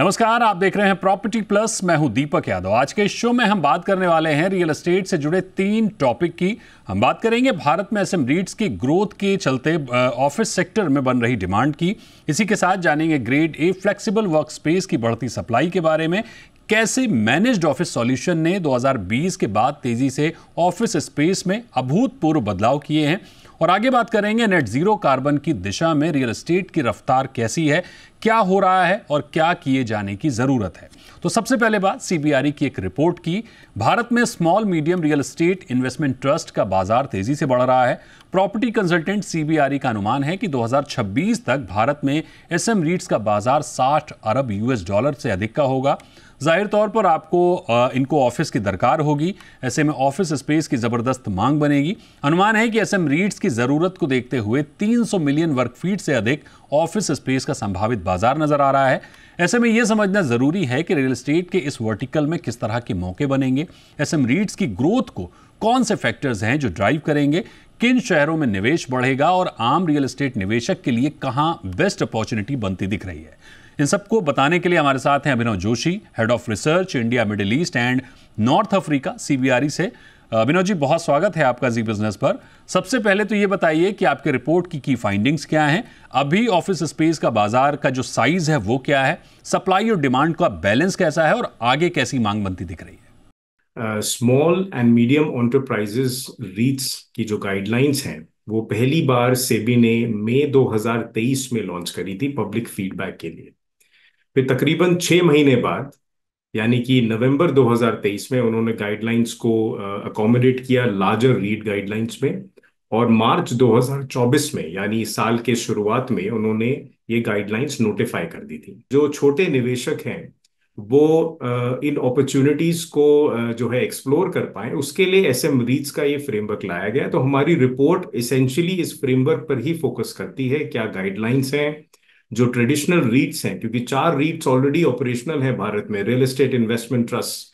नमस्कार आप देख रहे हैं प्रॉपर्टी प्लस मैं हूं दीपक यादव आज के शो में हम बात करने वाले हैं रियल एस्टेट से जुड़े तीन टॉपिक की हम बात करेंगे भारत में एस एम रीट्स की ग्रोथ के चलते ऑफिस सेक्टर में बन रही डिमांड की इसी के साथ जानेंगे grade A flexible work space की बढ़ती सप्लाई के बारे में कैसे मैनेज्ड ऑफिस सॉल्यूशन ने 2020 के बाद तेजी से ऑफिस स्पेस में अभूतपूर्व बदलाव किए हैं और आगे बात करेंगे नेट जीरो कार्बन की दिशा में रियल एस्टेट की रफ्तार कैसी है क्या हो रहा है और क्या किए जाने की ज़रूरत है तो सबसे पहले बात सीबीआरई e की एक रिपोर्ट की भारत में small medium real estate investment trust का बाजार तेजी से बढ़ रहा है प्रॉपर्टी कंसल्टेंट सीबीआरई का अनुमान है कि 2026 तक भारत में एसएम रीट्स का बाजार 60 अरब यूएस डॉलर से अधिक का होगा ज़ाहिर तौर पर आपको इनको ऑफिस की दरकार होगी ऐसे में ऑफिस स्पेस की ज़बरदस्त मांग बनेगी अनुमान है कि एस एम रीड्स की ज़रूरत को देखते हुए 300 मिलियन वर्क फीट से अधिक ऑफिस स्पेस का संभावित बाजार नज़र आ रहा है ऐसे में यह समझना ज़रूरी है कि रियल इस्टेट के इस वर्टिकल में किस तरह के मौके बनेंगे एस एम रीड्स की ग्रोथ को कौन से फैक्टर्स हैं जो ड्राइव करेंगे किन शहरों में निवेश बढ़ेगा और आम रियल एस्टेट निवेशक के लिए कहां बेस्ट अपॉर्चुनिटी बनती दिख रही है इन सबको बताने के लिए हमारे साथ हैं Abhinav Joshi head of research India Middle East and North Africa CBRE से अभिनव जी बहुत स्वागत है आपका जी बिजनेस पर सबसे पहले तो ये बताइए कि आपके रिपोर्ट की की फाइंडिंग्स क्या हैं अभी ऑफिस स्पेस का बाजार का जो साइज है वो क्या है सप्लाई और डिमांड का बैलेंस कैसा है और आगे कैसी मांग बनती दिख रही है small and medium enterprises REITs की जो गाइडलाइंस हैं वो पहली बार सेबी ने मई 2023 में लॉन्च करी थी पब्लिक फीडबैक के लिए फिर तकरीबन छह महीने बाद यानी कि नवंबर 2023 में उन्होंने गाइडलाइंस को अकोमोडेट uh, किया लार्जर रीड गाइडलाइंस में और मार्च 2024 में यानी साल के शुरुआत में उन्होंने ये गाइडलाइंस नोटिफाई कर दी थी जो छोटे निवेशक हैं वो इन अपॉर्चुनिटीज़ को जो है एक्सप्लोर कर पाए उसके लिए एस एम रीच का ये फ्रेमवर्क लाया गया तो हमारी रिपोर्ट इसेंशियली इस फ्रेमवर्क पर ही फोकस करती है क्या गाइडलाइंस हैं जो ट्रेडिशनल रीट्स हैं क्योंकि चार रीट्स ऑलरेडी ऑपरेशनल हैं भारत में रियल एस्टेट इन्वेस्टमेंट ट्रस्ट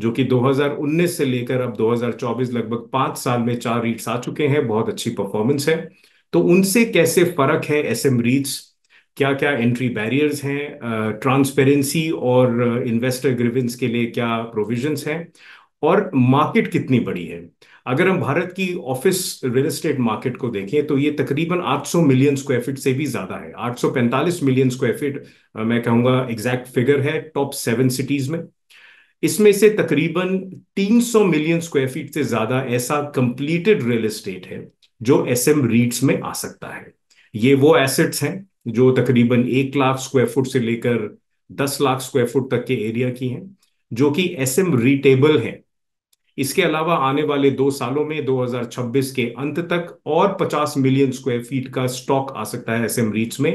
जो कि 2019 से लेकर अब 2024 लगभग पांच साल में चार रीट्स आ चुके हैं बहुत अच्छी परफॉर्मेंस है तो उनसे कैसे फर्क है एस एम रीट्स क्या क्या एंट्री बैरियर्स हैं ट्रांसपेरेंसी और इन्वेस्टर ग्रिविंस के लिए क्या प्रोविजंस हैं और मार्केट कितनी बड़ी है अगर हम भारत की ऑफिस रियल एस्टेट मार्केट को देखें तो ये तकरीबन 800 मिलियन स्क्वायर फीट से भी ज्यादा है 845 मिलियन स्क्वायर फीट मैं कहूंगा एग्जैक्ट फिगर है टॉप सेवन सिटीज में इसमें से तकरीबन 300 मिलियन स्क्वायर फीट से ज्यादा ऐसा कंप्लीटेड रियल एस्टेट है जो एस एम रीट्स में आ सकता है ये वो एसेट्स हैं जो तकरीबन एक लाख स्क्वायर फुट से लेकर दस लाख स्क्वायर फुट तक के एरिया की हैं जो कि एस एम रीटेबल है इसके अलावा आने वाले दो सालों में 2026 के अंत तक और 50 मिलियन स्क्वायर फीट का स्टॉक आ सकता है एस एम रीट्स में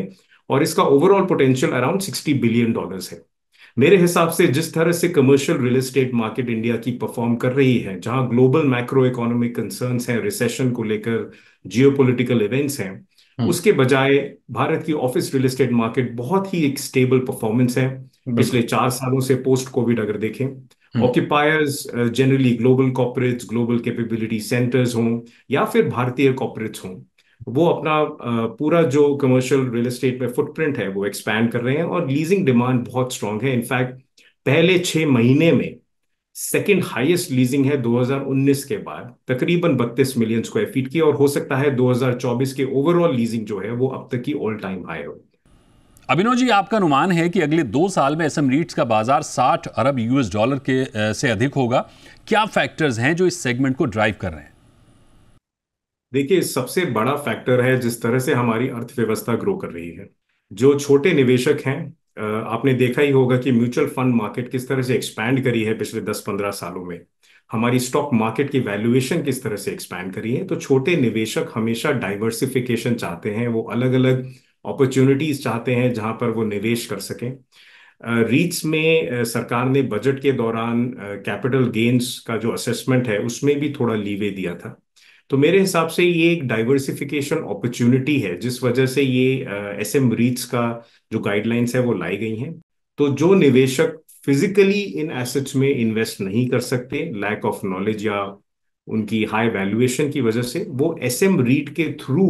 और इसका overall potential around 60 billion dollars है मेरे हिसाब से जिस तरह से commercial real estate market India की परफॉर्म कर रही है जहां ग्लोबल मैक्रो इकोनॉमिक कंसर्न्स हैं रिसेशन को लेकर जियोपॉलिटिकल इवेंट्स हैं हम्म। उसके बजाय भारत की ऑफिस रियल एस्टेट मार्केट बहुत ही एक स्टेबल परफॉर्मेंस है पिछले चार सालों से पोस्ट कोविड अगर देखें occupiers generally global corporates global capability centres हों या फिर भारतीय कॉपोरेट्स हों वो अपना uh, पूरा जो कमर्शियल रियल एस्टेट में फुटप्रिंट है वो एक्सपैंड कर रहे हैं और लीजिंग डिमांड बहुत स्ट्रांग है इनफैक्ट पहले छह महीने में सेकेंड हाईएस्ट लीजिंग है 2019 के बाद तकरीबन 32 मिलियन स्क्वायर फीट की और हो सकता है 2024 के ओवरऑल लीजिंग जो है वो अब तक की ऑल टाइम हाई हो अभिनव जी आपका अनुमान है कि अगले दो साल में एसएम रीट्स का बाजार 60 अरब यूएस डॉलर के से अधिक होगा क्या फैक्टर्स हैं जो इस सेगमेंट को ड्राइव कर रहे हैं देखिए सबसे बड़ा फैक्टर है जिस तरह से हमारी अर्थव्यवस्था ग्रो कर रही है जो छोटे निवेशक हैं आपने देखा ही होगा कि म्यूचुअल फंड मार्केट किस तरह से एक्सपैंड करी है पिछले 10-15 सालों में हमारी स्टॉक मार्केट की वैल्यूएशन किस तरह से एक्सपैंड करी है तो छोटे निवेशक हमेशा डाइवर्सिफिकेशन चाहते हैं वो अलग अलग अपॉर्चुनिटीज चाहते हैं जहां पर वो निवेश कर सकें रीट्स में सरकार ने बजट के दौरान कैपिटल गेन्स का जो असेसमेंट है उसमें भी थोड़ा लीवे दिया था तो मेरे हिसाब से ये एक डाइवर्सिफिकेशन अपॉर्चुनिटी है जिस वजह से ये एस एम रीट्स का जो गाइडलाइंस है वो लाई गई हैं तो जो निवेशक फिजिकली इन एसेट्स में इन्वेस्ट नहीं कर सकते लैक ऑफ नॉलेज या उनकी हाई वैल्यूएशन की वजह से वो एस एम रीट के थ्रू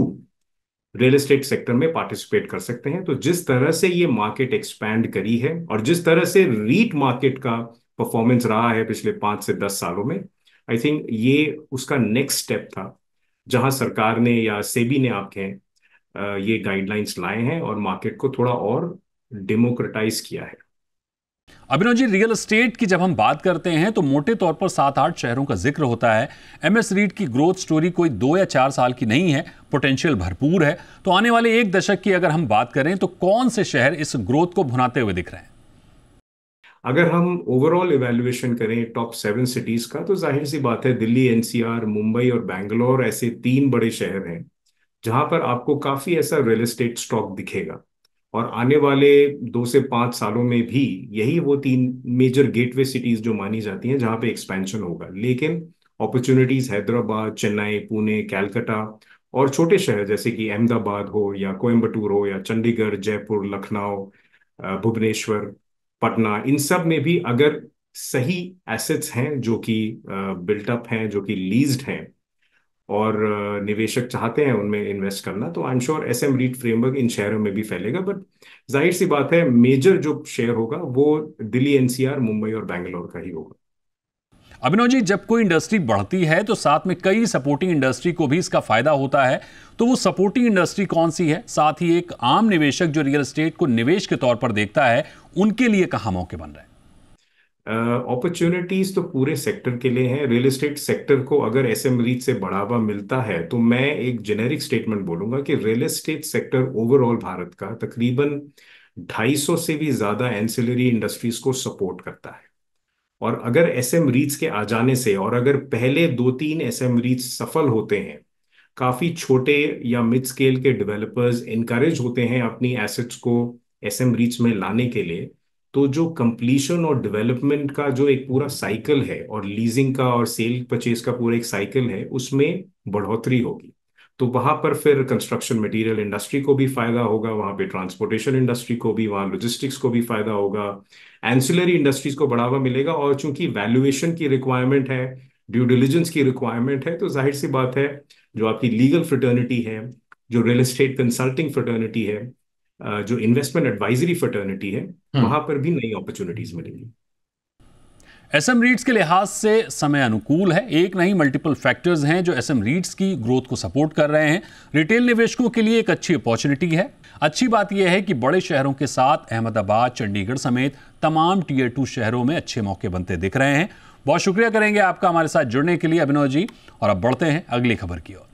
रियल एस्टेट सेक्टर में पार्टिसिपेट कर सकते हैं तो जिस तरह से ये मार्केट एक्सपैंड करी है और जिस तरह से रीट मार्केट का परफॉर्मेंस रहा है पिछले पांच से दस सालों में आई थिंक ये उसका नेक्स्ट स्टेप था जहां सरकार ने या सेबी ने आपके ये गाइडलाइंस लाए हैं और मार्केट को थोड़ा और डेमोक्रेटाइज किया है अभिनव जी रियल एस्टेट की जब हम बात करते हैं तो मोटे तौर पर सात आठ शहरों का जिक्र होता है एम एस रीड की ग्रोथ स्टोरी कोई दो या चार साल की नहीं है पोटेंशियल भरपूर है तो आने वाले एक दशक की अगर हम बात करें तो कौन से शहर इस ग्रोथ को भुनाते हुए दिख रहे हैं अगर हम ओवरऑल इवेल्युएशन करें टॉप सेवन सिटीज का तो जाहिर सी बात है दिल्ली एनसीआर मुंबई और बैंगलोर ऐसे तीन बड़े शहर हैं जहां पर आपको काफी ऐसा रियल एस्टेट स्टॉक दिखेगा और आने वाले दो से पांच सालों में भी यही वो तीन मेजर गेटवे सिटीज जो मानी जाती हैं जहां पे एक्सपेंशन होगा लेकिन अपॉर्चुनिटीज हैदराबाद चेन्नई पुणे कैलकाटा और छोटे शहर जैसे कि अहमदाबाद हो या कोयम्बटूर हो या चंडीगढ़ जयपुर लखनऊ भुवनेश्वर पटना इन सब में भी अगर सही एसेट्स हैं जो कि बिल्टअप हैं जो कि लीज्ड हैं और निवेशक चाहते हैं उनमें इन्वेस्ट करना तो I am sure S M REIT framework इन शहरों में भी फैलेगा बट जाहिर सी बात है मेजर जो शेयर होगा वो दिल्ली एनसीआर मुंबई और बैंगलोर का ही होगा अभिनव जी जब कोई इंडस्ट्री बढ़ती है तो साथ में कई सपोर्टिंग इंडस्ट्री को भी इसका फायदा होता है तो वो सपोर्टिंग इंडस्ट्री कौन सी है साथ ही एक आम निवेशक जो रियल एस्टेट को निवेश के तौर पर देखता है उनके लिए कहा मौके बन रहे हैं अपॉर्चुनिटीज uh, तो पूरे सेक्टर के लिए हैं रियल एस्टेट सेक्टर को अगर ऐसे मरीज से बढ़ावा मिलता है तो मैं एक जेनेरिक स्टेटमेंट बोलूंगा कि रियल एस्टेट सेक्टर ओवरऑल भारत का तकरीबन 250 से भी ज्यादा एंसिलरी इंडस्ट्रीज को सपोर्ट करता है और अगर एस एम रीच के आ जाने से और अगर पहले दो तीन एस एम रीच सफल होते हैं काफ़ी छोटे या मिड स्केल के डेवलपर्स इनक्रेज होते हैं अपनी एसेट्स को एस एम रीच में लाने के लिए तो जो कंप्लीशन और डेवलपमेंट का जो एक पूरा साइकिल है और लीजिंग का और सेल परचेज का पूरा एक साइकिल है उसमें बढ़ोतरी होगी तो वहां पर फिर कंस्ट्रक्शन मटेरियल इंडस्ट्री को भी फायदा होगा वहां पे ट्रांसपोर्टेशन इंडस्ट्री को भी वहां लॉजिस्टिक्स को भी फायदा होगा एंसिलरी इंडस्ट्रीज को बढ़ावा मिलेगा और चूंकि वैल्यूएशन की रिक्वायरमेंट है ड्यू डिलीजेंस की रिक्वायरमेंट है तो जाहिर सी बात है जो आपकी लीगल फ्रटर्निटी है जो रियल इस्टेट कंसल्टिंग फ्रटर्निटी है जो इन्वेस्टमेंट एडवाइजरी फ्रटर्निटी है हम्म। वहां पर भी नई अपॉर्चुनिटीज मिलेंगी एसएम रीड्स के लिहाज से समय अनुकूल है एक नहीं मल्टीपल फैक्टर्स हैं जो एसएम रीड्स की ग्रोथ को सपोर्ट कर रहे हैं रिटेल निवेशकों के लिए एक अच्छी अपॉर्चुनिटी है अच्छी बात यह है कि बड़े शहरों के साथ अहमदाबाद चंडीगढ़ समेत तमाम टीयर टू शहरों में अच्छे मौके बनते दिख रहे हैं बहुत शुक्रिया करेंगे आपका हमारे साथ जुड़ने के लिए अभिनव जी और अब बढ़ते हैं अगली खबर की ओर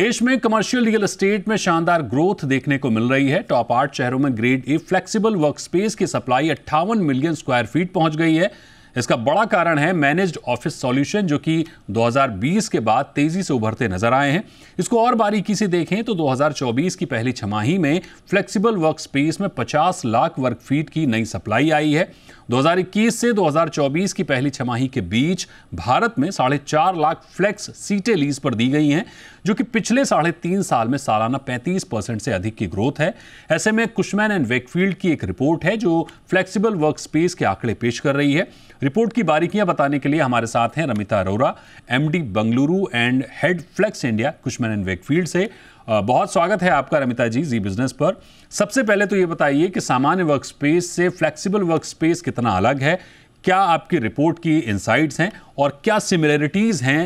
देश में कमर्शियल रियल एस्टेट में शानदार ग्रोथ देखने को मिल रही है टॉप आठ शहरों में ग्रेड ए फ्लेक्सिबल वर्कस्पेस की सप्लाई अट्ठावन मिलियन स्क्वायर फीट पहुंच गई है इसका बड़ा कारण है मैनेज्ड ऑफिस सॉल्यूशन जो कि 2020 के बाद तेजी से उभरते नजर आए हैं इसको और बारीकी से देखें तो 2024 की पहली छमाही में फ्लेक्सिबल वर्क स्पेस में 50 लाख वर्क फीट की नई सप्लाई आई है 2021 से 2024 की पहली छमाही के बीच भारत में साढ़े चार लाख फ्लेक्स सीटें लीज पर दी गई हैं जो कि पिछले साढ़े तीन साल में सालाना 35 परसेंट से अधिक की ग्रोथ है ऐसे में कुशमैन एंड वेकफील्ड की एक रिपोर्ट है जो फ्लेक्सिबल वर्क स्पेस के आंकड़े पेश कर रही है रिपोर्ट की बारीकियां बताने के लिए हमारे साथ हैं Ramita Arora M Bengaluru and head flex India Cushman and Wakefield से बहुत स्वागत है आपका रमिता जी जी बिजनेस पर सबसे पहले तो ये बताइए कि सामान्य वर्क स्पेस से फ्लेक्सिबल वर्क स्पेस कितना अलग है क्या आपकी रिपोर्ट की इंसाइट्स हैं और क्या सिमिलरिटीज़ हैं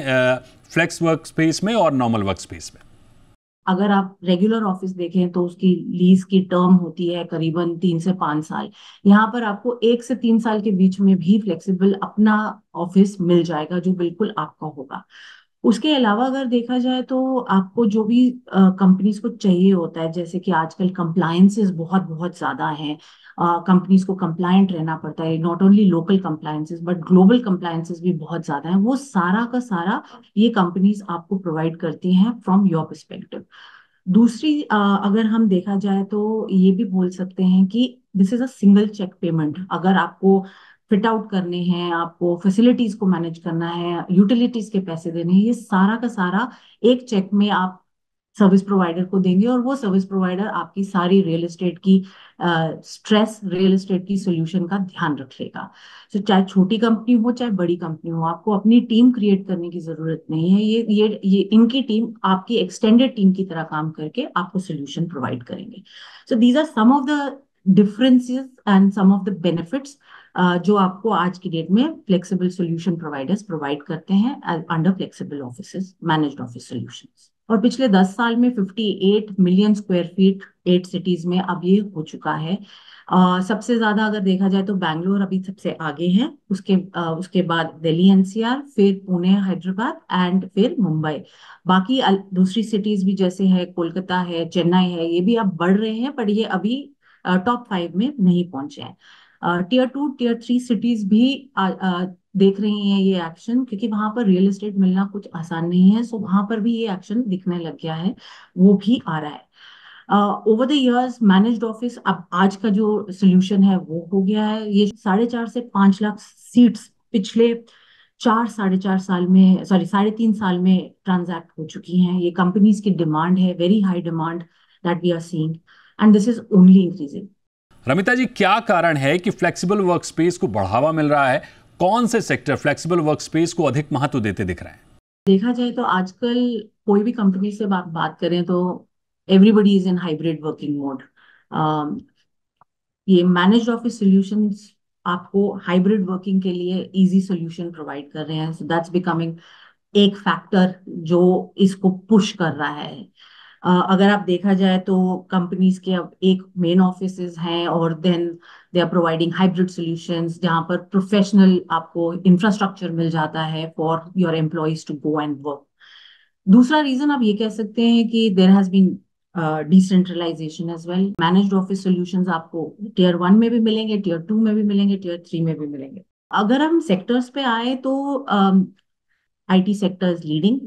फ्लेक्स वर्क स्पेस में और नॉर्मल वर्क स्पेस में अगर आप रेगुलर ऑफिस देखें तो उसकी लीज की टर्म होती है करीबन तीन से पांच साल यहाँ पर आपको एक से तीन साल के बीच में भी फ्लेक्सिबल अपना ऑफिस मिल जाएगा जो बिल्कुल आपका होगा उसके अलावा अगर देखा जाए तो आपको जो भी कंपनीज को चाहिए होता है जैसे कि आजकल कंप्लायंसेस बहुत बहुत ज्यादा हैं कंपनीज को कंप्लायंट रहना पड़ता है not only local compliances but global compliances भी बहुत ज्यादा है वो सारा का सारा ये कंपनीज आपको प्रोवाइड करती हैं फ्रॉम योर परस्पेक्टिव दूसरी अगर हम देखा जाए तो ये भी बोल सकते हैं कि this is a single check payment अगर आपको फिट आउट करने हैं आपको फैसिलिटीज को मैनेज करना है यूटिलिटीज के पैसे देने हैं ये सारा का सारा एक चेक में आप सर्विस प्रोवाइडर को देंगे और वो सर्विस प्रोवाइडर आपकी सारी रियल एस्टेट की स्ट्रेस रियल एस्टेट की सोल्यूशन का ध्यान रखेगा so, चाहे छोटी कंपनी हो चाहे बड़ी कंपनी हो आपको अपनी टीम क्रिएट करने की जरूरत नहीं है ये ये ये इनकी टीम आपकी एक्सटेंडेड टीम की तरह काम करके आपको सोल्यूशन प्रोवाइड करेंगे so these are some of the and and some of the uh, जो आपको आज की डेट में फ्लेक्सिबल सोल्यूशन प्रोवाइडर्स प्रोवाइड करते हैं under flexible office manage office solution और पिछले दस साल में 58 million square feet eight cities में अब ये हो चुका है Uh, सबसे ज्यादा अगर देखा जाए तो बैंगलोर अभी सबसे आगे है उसके uh, उसके बाद दिल्ली एनसीआर फिर पुणे हैदराबाद एंड फिर मुंबई बाकी दूसरी सिटीज भी जैसे है कोलकाता है चेन्नई है ये भी अब बढ़ रहे हैं पर ये अभी टॉप फाइव में नहीं पहुंचे हैं tier two tier three cities भी आ, आ, देख रही हैं ये एक्शन क्योंकि वहां पर रियल एस्टेट मिलना कुछ आसान नहीं है सो वहां पर भी ये एक्शन दिखने लग गया है वो भी आ रहा है over the years managed office अब आज का जो सोल्यूशन है वो हो गया है ये साढ़े चार से पांच लाख सीट्स पिछले चार साढ़े चार साल में सॉरी साढ़े तीन साल में ट्रांजैक्ट हो चुकी हैं ये कंपनीज की डिमांड है very high demand that we are seeing and this is only increasing Ramita ji क्या कारण है कि फ्लेक्सिबल वर्क स्पेस को बढ़ावा मिल रहा है कौन से सेक्टर फ्लेक्सिबल वर्क स्पेस को अधिक महत्व देते दिख रहे हैं देखा जाए तो आजकल कोई भी कंपनी से बात बात करें तो everybody is in hybrid working mode ये मैनेज ऑफिस सोल्यूशन आपको हाइब्रिड वर्किंग के लिए इजी सोल्यूशन प्रोवाइड कर रहे हैं सो दैट्स बिकमिंग एक फैक्टर जो इसको पुश कर रहा है uh, अगर आप देखा जाए तो कंपनीज के अब एक मेन ऑफिस हैं और then they are providing hybrid solution जहां पर प्रोफेशनल आपको इंफ्रास्ट्रक्चर मिल जाता है for your employees to go and work दूसरा रीजन आप ये कह सकते हैं कि there has been decentralisation as well managed office solution आपको टीयर वन में भी मिलेंगे टीयर टू में भी मिलेंगे टीयर थ्री में भी मिलेंगे अगर हम सेक्टर्स पे आए तो I T sector is leading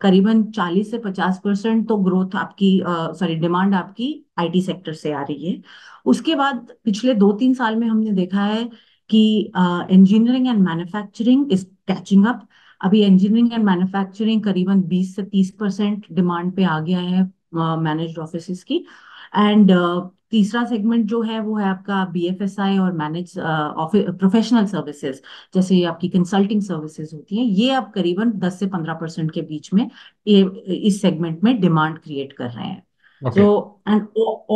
करीबन 40 से 50 परसेंट तो ग्रोथ आपकी सॉरी डिमांड आपकी आईटी सेक्टर से आ रही है उसके बाद पिछले दो तीन साल में हमने देखा है कि engineering and manufacturing is catching up अभी इंजीनियरिंग एंड मैन्युफैक्चरिंग करीबन 20 से 30 परसेंट डिमांड पे आ गया है मैनेज्ड uh, ऑफिस की एंड तीसरा सेगमेंट जो है वो है आपका बीएफएसआई और मैनेज प्रोफेशनल सर्विसेज जैसे आपकी कंसल्टिंग सर्विसेज होती हैं ये आप करीबन 10 से 15 परसेंट के बीच में ए, इस सेगमेंट में डिमांड क्रिएट कर रहे हैं so and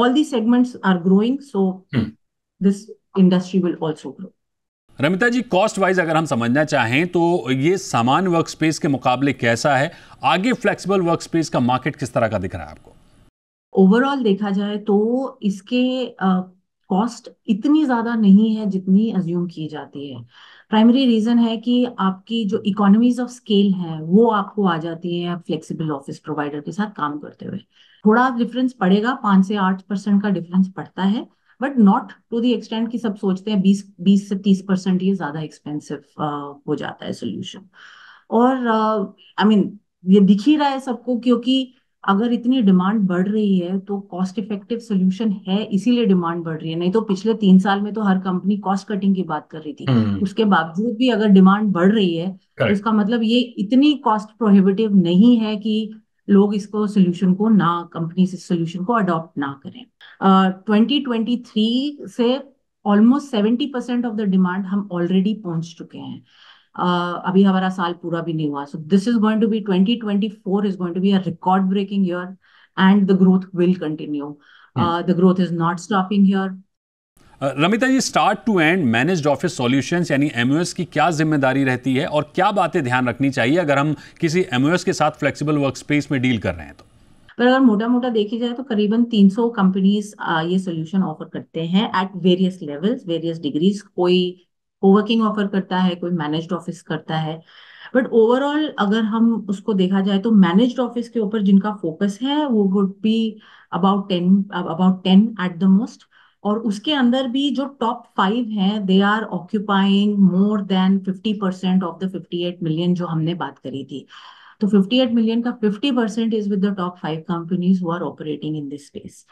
all the segments are growing so this industry will also grow Ramita ji cost wise अगर हम समझना चाहें तो ये सामान वर्क स्पेस के मुकाबले कैसा है आगे फ्लेक्सिबल वर्क स्पेस का मार्केट किस तरह का दिख रहा है आपको ओवरऑल देखा जाए तो इसके कॉस्ट uh, इतनी ज्यादा नहीं है जितनी अज्यूम की जाती है प्राइमरी रीजन है कि आपकी जो इकोनॉमीज ऑफ स्केल है वो आपको आ जाती है फ्लेक्सिबल ऑफिस प्रोवाइडर के साथ काम करते हुए थोड़ा डिफरेंस पड़ेगा पांच से आठ परसेंट का डिफरेंस पड़ता है but not to the extent की सब सोचते हैं बीस बीस से तीस परसेंट ये ज्यादा एक्सपेंसिव हो जाता है सोल्यूशन और I uh, mean I mean, ये दिख ही रहा है सबको क्योंकि अगर इतनी डिमांड बढ़ रही है तो कॉस्ट इफेक्टिव सोल्यूशन है इसीलिए डिमांड बढ़ रही है नहीं तो पिछले तीन साल में तो हर कंपनी कॉस्ट कटिंग की बात कर रही थी हम्म। उसके बावजूद भी अगर डिमांड बढ़ रही है तो इसका मतलब ये इतनी कॉस्ट प्रोहिबिटिव नहीं है कि लोग इसको सोल्यूशन को ना कंपनी इस सोल्यूशन को अडॉप्ट ना करें ट्वेंटी ट्वेंटी थ्री से almost seventy percent of the demand हम ऑलरेडी पहुंच चुके हैं uh, अभी हमारा साल पूरा भी नहीं हुआ so this is going to be 2024 is going to be a record breaking year and the growth will continue the growth is not stopping here Ramita ji start to end managed office solutions यानी MOS की क्या जिम्मेदारी रहती है और क्या बातें ध्यान रखनी चाहिए अगर हम किसी एमओएस के साथ फ्लेक्सिबल वर्कस्पेस में डील कर रहे हैं तो पर अगर मोटा मोटा देखी जाए तो करीबन 300 कंपनीज uh, ये सॉल्यूशन ऑफर करते हैं at various levels various degrees कोई कोवर्किंग ऑफर करता है कोई मैनेज्ड ऑफिस करता है बट ओवरऑल अगर हम उसको देखा जाए तो मैनेज्ड ऑफिस के ऊपर जिनका फोकस है वो would be about ten about ten at the most और उसके अंदर भी जो टॉप फाइव है they are occupying more than fifty percent of the fifty eight million जो हमने बात करी थी तो फिफ्टी एट मिलियन का fifty percent is with the top five companies who are operating in this space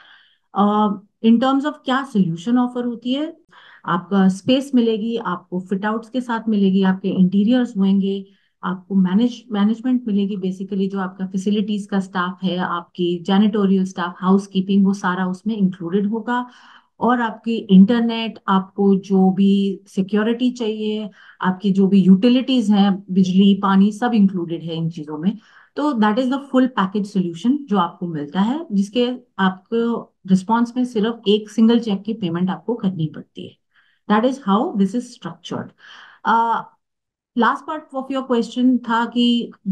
in terms of क्या solution offer होती है आपका स्पेस मिलेगी आपको फिट आउट के साथ मिलेगी आपके इंटीरियर्स होंगे आपको मैनेज मैनेजमेंट मिलेगी बेसिकली जो आपका फैसिलिटीज का स्टाफ है आपकी जेनेटोरियल स्टाफ हाउस कीपिंग वो सारा उसमें इंक्लूडेड होगा और आपकी इंटरनेट आपको जो भी सिक्योरिटी चाहिए आपकी जो भी यूटिलिटीज हैं बिजली पानी सब इंक्लूडेड है इन चीज़ों में तो that is the full package solution जो आपको मिलता है जिसके आपको रिस्पॉन्स में सिर्फ एक सिंगल चेक की पेमेंट आपको करनी पड़ती है that is how this is structured last part of your question था कि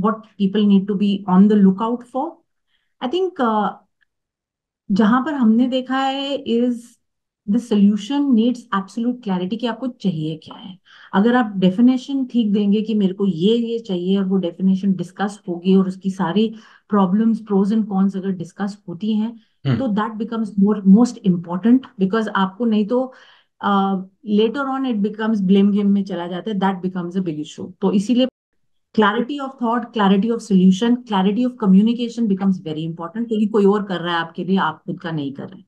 what people need to be on the lookout for I think जहां पर हमने देखा है is the solution needs absolute clarity कि आपको चाहिए क्या है अगर आप डेफिनेशन ठीक देंगे कि मेरे को ये ये चाहिए और वो डेफिनेशन डिस्कस होगी और उसकी सारी प्रॉब्लम्स प्रोज एंड कॉन्स अगर डिस्कस होती हैं हम्म। तो that becomes more most important because आपको नहीं तो later on it becomes blame game में चला जाता है that becomes a big issue तो इसीलिए clarity of thought clarity of solution clarity of communication becomes very important क्योंकि कोई और कर रहा है आपके लिए आप खुद का नहीं कर रहे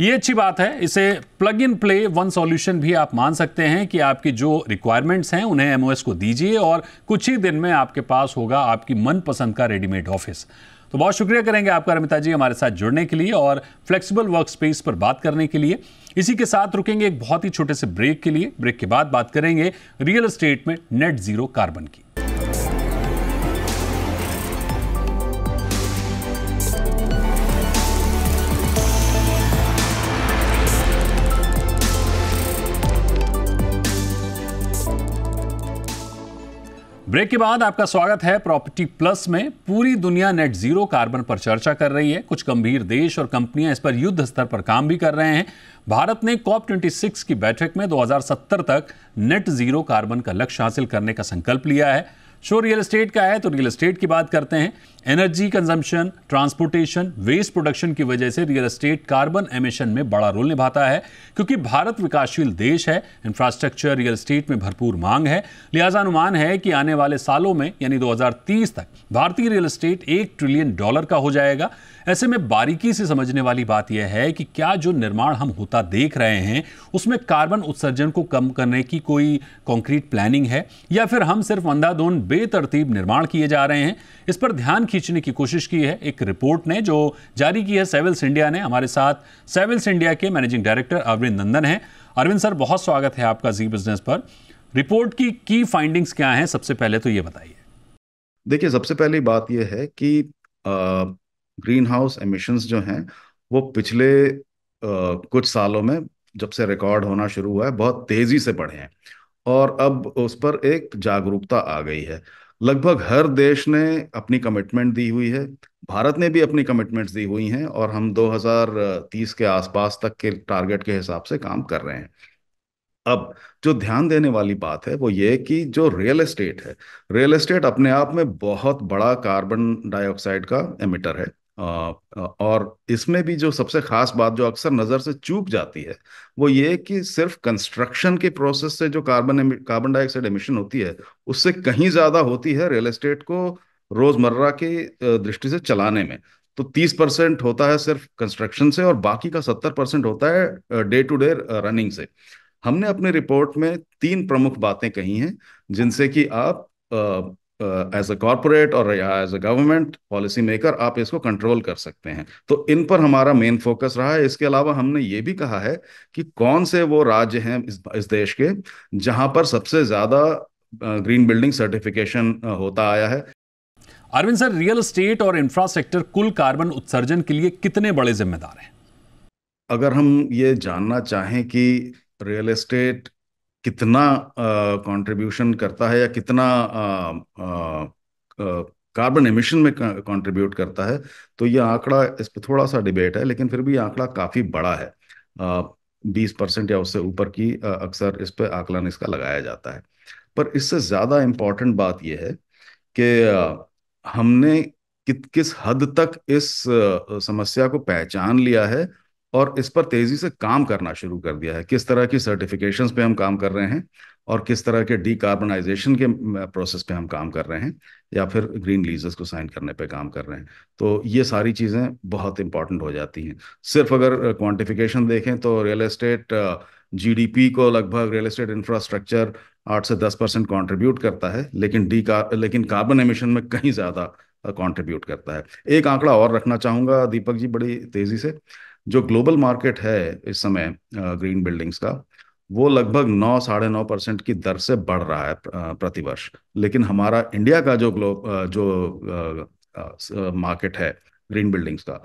ये अच्छी बात है इसे plug in play one solution भी आप मान सकते हैं कि आपकी जो रिक्वायरमेंट्स हैं उन्हें एमओएस को दीजिए और कुछ ही दिन में आपके पास होगा आपकी मनपसंद का रेडीमेड ऑफिस तो बहुत शुक्रिया करेंगे आपका रमिता जी हमारे साथ जुड़ने के लिए और फ्लेक्सिबल वर्क स्पेस पर बात करने के लिए इसी के साथ रुकेंगे एक बहुत ही छोटे से ब्रेक के लिए ब्रेक के बाद बात करेंगे रियल एस्टेट में नेट जीरो कार्बन की ब्रेक के बाद आपका स्वागत है प्रॉपर्टी प्लस में पूरी दुनिया नेट जीरो कार्बन पर चर्चा कर रही है कुछ गंभीर देश और कंपनियां इस पर युद्ध स्तर पर काम भी कर रहे हैं भारत ने कॉप सिक्स की बैठक में 2070 तक नेट जीरो कार्बन का लक्ष्य हासिल करने का संकल्प लिया है शो रियल एस्टेट का है तो रियल एस्टेट की बात करते हैं energy consumption transportation waste production की वजह से रियल एस्टेट कार्बन एमिशन में बड़ा रोल निभाता है क्योंकि भारत विकासशील देश है इंफ्रास्ट्रक्चर रियल एस्टेट में भरपूर मांग है लिहाजा अनुमान है कि आने वाले सालों में यानी 2030 तक भारतीय रियल एस्टेट एक ट्रिलियन डॉलर का हो जाएगा ऐसे में बारीकी से समझने वाली बात यह है कि क्या जो निर्माण हम होता देख रहे हैं उसमें कार्बन उत्सर्जन को कम करने की कोई कॉन्क्रीट प्लानिंग है या फिर हम सिर्फ अंधाधुंध बेतरतीब निर्माण किए जा रहे हैं इस पर ध्यान खींचने की कोशिश की है एक रिपोर्ट ने जो जारी की है सेविल्स इंडिया ने हमारे साथ सेविल्स इंडिया के मैनेजिंग डायरेक्टर अरविंद नंदन हैं अरविंद सर बहुत स्वागत है आपका जी बिजनेस पर रिपोर्ट की की फाइंडिंग्स क्या हैं सबसे पहले तो ये बताइए देखिए सबसे पहली बात यह है कि ग्रीन हाउस एमिशंस जो हैं वो पिछले आ, कुछ सालों में जब से रिकॉर्ड होना शुरू हुआ है बहुत तेजी से बढ़े हैं और अब उस पर एक जागरूकता आ गई है लगभग हर देश ने अपनी कमिटमेंट दी हुई है भारत ने भी अपनी कमिटमेंट्स दी हुई हैं और हम 2030 के आसपास तक के टारगेट के हिसाब से काम कर रहे हैं अब जो ध्यान देने वाली बात है वो ये कि जो रियल एस्टेट है रियल एस्टेट अपने आप में बहुत बड़ा कार्बन डाइऑक्साइड का एमिटर है और इसमें भी जो सबसे खास बात जो अक्सर नज़र से चूक जाती है वो ये कि सिर्फ कंस्ट्रक्शन के प्रोसेस से जो कार्बन कार्बन डाइऑक्साइड एमिशन होती है उससे कहीं ज़्यादा होती है रियल एस्टेट को रोज़मर्रा की दृष्टि से चलाने में तो तीस परसेंट होता है सिर्फ कंस्ट्रक्शन से और बाकी का सत्तर परसेंट होता है डे टू डे रनिंग से हमने अपने रिपोर्ट में तीन प्रमुख बातें कही हैं जिनसे कि आप एज अ कॉरपोरेट और as a government policy maker आप इसको कंट्रोल कर सकते हैं तो इन पर हमारा मेन फोकस रहा है इसके अलावा हमने ये भी कहा है कि कौन से वो राज्य हैं इस, इस देश के जहां पर सबसे ज़्यादा ग्रीन बिल्डिंग सर्टिफिकेशन होता आया है अरविंद सर रियल स्टेट और इंफ्रास्ट्रक्चर कुल कार्बन उत्सर्जन के लिए कितने बड़े जिम्मेदार हैं अगर हम ये जानना चाहें कि रियल एस्टेट कितना कंट्रीब्यूशन करता है या कितना कार्बन एमिशन में कंट्रीब्यूट करता है तो ये आंकड़ा इस पर थोड़ा सा डिबेट है लेकिन फिर भी आंकड़ा काफ़ी बड़ा है बीस परसेंट या उससे ऊपर की अक्सर इस पर आकलन इसका लगाया जाता है पर इससे ज़्यादा इम्पॉर्टेंट बात यह है कि हमने कित किस हद तक इस समस्या को पहचान लिया है और इस पर तेजी से काम करना शुरू कर दिया है किस तरह की सर्टिफिकेशंस पे हम काम कर रहे हैं और किस तरह के डीकार्बनाइजेशन के प्रोसेस पे हम काम कर रहे हैं या फिर ग्रीन लीजर्स को साइन करने पे काम कर रहे हैं तो ये सारी चीज़ें बहुत इंपॉर्टेंट हो जाती हैं सिर्फ अगर क्वांटिफिकेशन देखें तो रियल एस्टेट जीडीपी को लगभग रियल एस्टेट इंफ्रास्ट्रक्चर आठ से दस परसेंट कॉन्ट्रीब्यूट करता है लेकिन डी लेकिन कार्बन एमिशन में कहीं ज़्यादा कॉन्ट्रीब्यूट करता है एक आंकड़ा और रखना चाहूँगा दीपक जी बड़ी तेज़ी से जो ग्लोबल मार्केट है इस समय ग्रीन बिल्डिंग्स का वो लगभग नौ साढ़े नौ परसेंट की दर से बढ़ रहा है प्रतिवर्ष लेकिन हमारा इंडिया का जो ग्लो जो मार्केट है ग्रीन बिल्डिंग्स का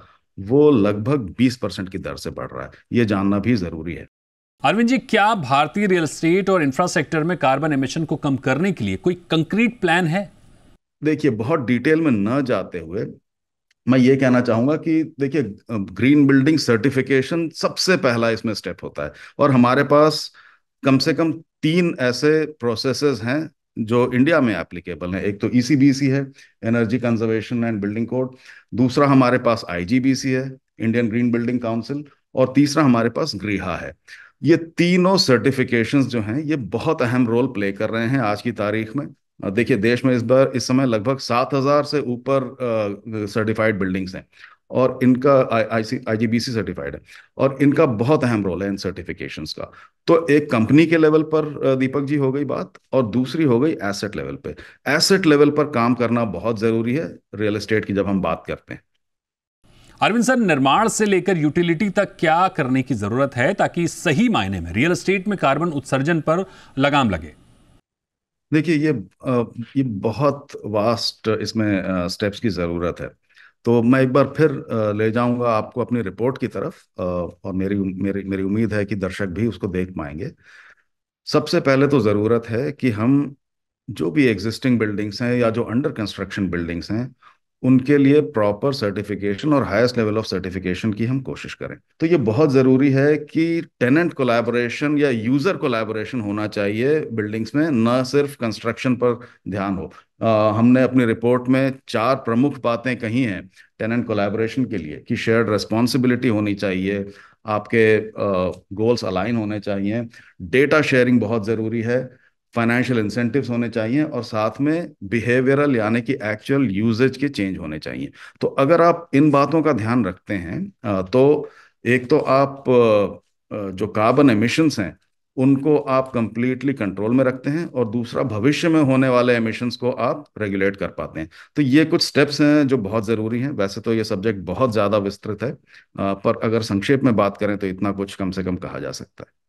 वो लगभग बीस परसेंट की दर से बढ़ रहा है ये जानना भी जरूरी है अरविंद जी क्या भारतीय रियल स्टेट और इंफ्रास्ट्रक्चर में कार्बन एमिशन को कम करने के लिए कोई कंक्रीट प्लान है देखिए बहुत डिटेल में न जाते हुए मैं ये कहना चाहूंगा कि देखिए ग्रीन बिल्डिंग सर्टिफिकेशन सबसे पहला इसमें स्टेप होता है और हमारे पास कम से कम तीन ऐसे प्रोसेसेस हैं जो इंडिया में एप्लीकेबल है एक तो ईसीबीसी e है energy conservation and building code दूसरा हमारे पास आईजीबीसी है इंडियन ग्रीन बिल्डिंग काउंसिल और तीसरा हमारे पास गृहा है ये तीनों सर्टिफिकेशंस जो हैं ये बहुत अहम रोल प्ले कर रहे हैं आज की तारीख में देखिए देश में इस बार इस समय लगभग सात हजार से ऊपर सर्टिफाइड बिल्डिंग्स हैं और इनका आई आईजीबीसी सर्टिफाइड है और इनका बहुत अहम रोल है इन सर्टिफिकेशन का तो एक कंपनी के लेवल पर दीपक जी हो गई बात और दूसरी हो गई एसेट लेवल पे एसेट लेवल पर काम करना बहुत जरूरी है रियल एस्टेट की जब हम बात करते हैं अरविंद सर निर्माण से लेकर यूटिलिटी तक क्या करने की जरूरत है ताकि सही मायने में रियल एस्टेट में कार्बन उत्सर्जन पर लगाम लगे देखिए ये ये बहुत वास्ट इसमें स्टेप्स की ज़रूरत है तो मैं एक बार फिर ले जाऊंगा आपको अपनी रिपोर्ट की तरफ और मेरी मेरी मेरी उम्मीद है कि दर्शक भी उसको देख पाएंगे सबसे पहले तो ज़रूरत है कि हम जो भी एग्जिस्टिंग बिल्डिंग्स हैं या जो अंडर कंस्ट्रक्शन बिल्डिंग्स हैं उनके लिए प्रॉपर सर्टिफिकेशन और हाईएस्ट लेवल ऑफ सर्टिफिकेशन की हम कोशिश करें तो ये बहुत ज़रूरी है कि टेनेंट कोलैबोरेशन या यूज़र कोलैबोरेशन होना चाहिए बिल्डिंग्स में न सिर्फ कंस्ट्रक्शन पर ध्यान हो आ, हमने अपनी रिपोर्ट में चार प्रमुख बातें कही हैं टेनेंट कोलैबोरेशन के लिए कि शेयर्ड रेस्पॉन्सिबिलिटी होनी चाहिए आपके गोल्स अलाइन होने चाहिए डेटा शेयरिंग बहुत ज़रूरी है फाइनेंशियल इंसेंटिव होने चाहिए और साथ में बिहेवियरल यानी कि एक्चुअल यूजेज के चेंज होने चाहिए तो अगर आप इन बातों का ध्यान रखते हैं तो एक तो आप जो कार्बन एमिशंस हैं उनको आप कंप्लीटली कंट्रोल में रखते हैं और दूसरा भविष्य में होने वाले एमिशंस को आप रेगुलेट कर पाते हैं तो ये कुछ स्टेप्स हैं जो बहुत ज़रूरी हैं वैसे तो ये सब्जेक्ट बहुत ज़्यादा विस्तृत है पर अगर संक्षेप में बात करें तो इतना कुछ कम से कम कहा जा सकता है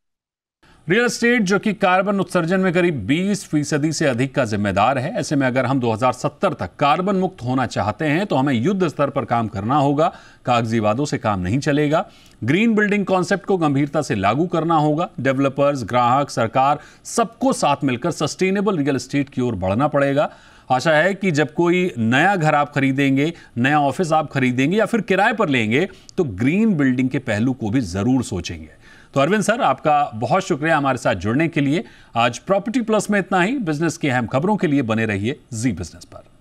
रियल एस्टेट जो कि कार्बन उत्सर्जन में करीब 20 फीसदी से अधिक का जिम्मेदार है ऐसे में अगर हम 2070 तक कार्बन मुक्त होना चाहते हैं तो हमें युद्ध स्तर पर काम करना होगा कागजी वादों से काम नहीं चलेगा ग्रीन बिल्डिंग कॉन्सेप्ट को गंभीरता से लागू करना होगा डेवलपर्स ग्राहक सरकार सबको साथ मिलकर सस्टेनेबल रियल एस्टेट की ओर बढ़ना पड़ेगा आशा है कि जब कोई नया घर आप खरीदेंगे नया ऑफिस आप खरीदेंगे या फिर किराए पर लेंगे तो ग्रीन बिल्डिंग के पहलू को भी ज़रूर सोचेंगे तो अरविंद सर आपका बहुत शुक्रिया हमारे साथ जुड़ने के लिए आज प्रॉपर्टी प्लस में इतना ही बिजनेस की अहम खबरों के लिए बने रहिए जी बिजनेस पर